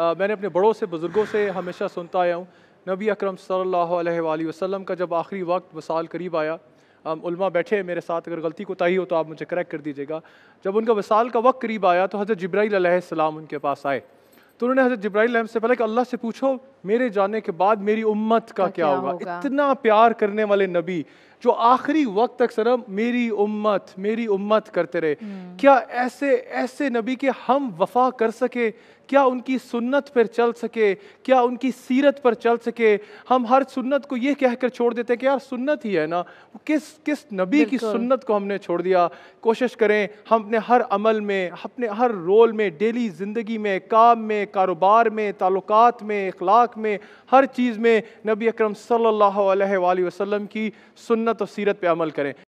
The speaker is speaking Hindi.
आ, मैंने अपने बड़ों से बुज़ुर्गों से हमेशा सुनता आया हूँ नबी अक्रम सल्लल्लाहु वसलम वसल्लम का जब आखिरी वक्त वसाल करीब आया उलमा बैठे मेरे साथ अगर गलती को ही हो तो आप मुझे करेक्ट कर दीजिएगा जब उनका वसाल का वक्त करीब आया तो हज़रत सलाम उनके पास आए तो उन्होंने हज़रत जब्राईल से पहले कि अल्लाह से पूछो मेरे जाने के बाद मेरी उम्मत का, क्या, क्या होगा? होगा इतना प्यार करने वाले नबी जो आखिरी वक्त तक सरम मेरी उम्मत मेरी उम्मत करते रहे हम्म। क्या ऐसे ऐसे नबी के हम वफा कर सके क्या उनकी सुन्नत पर चल सके क्या उनकी सीरत पर चल सके हम हर सुन्नत को ये कहकर छोड़ देते हैं कि यार सुन्नत ही है ना किस किस नबी की सुन्नत को हमने छोड़ दिया कोशिश करें हम अपने हर अमल में अपने हर रोल में डेली ज़िंदगी में काम में कारोबार में ताल्लुक में इखलाक अखलाक में हर चीज़ में नबी अक्रम सल्लल्लाहु अलैहि की सुनत और सीरत पर अमल करें